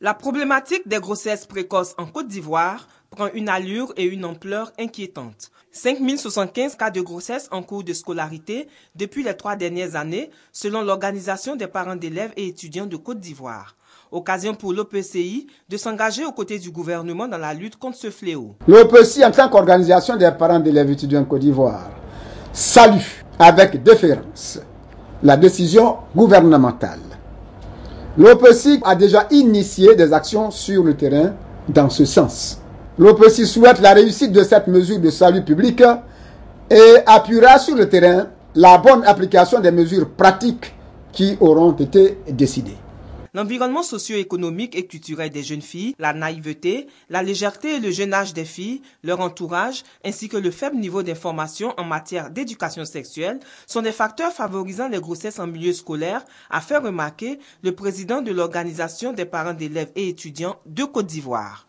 La problématique des grossesses précoces en Côte d'Ivoire prend une allure et une ampleur inquiétantes. 5075 cas de grossesse en cours de scolarité depuis les trois dernières années, selon l'Organisation des parents d'élèves et étudiants de Côte d'Ivoire. Occasion pour l'OPCI de s'engager aux côtés du gouvernement dans la lutte contre ce fléau. L'OPCI, en tant qu'organisation des parents d'élèves et étudiants de Côte d'Ivoire, salue avec déférence la décision gouvernementale L'OPECI a déjà initié des actions sur le terrain dans ce sens. L'OPECI souhaite la réussite de cette mesure de salut public et appuiera sur le terrain la bonne application des mesures pratiques qui auront été décidées. L'environnement socio-économique et culturel des jeunes filles, la naïveté, la légèreté et le jeune âge des filles, leur entourage, ainsi que le faible niveau d'information en matière d'éducation sexuelle sont des facteurs favorisant les grossesses en milieu scolaire, a fait remarquer le président de l'Organisation des parents d'élèves et étudiants de Côte d'Ivoire.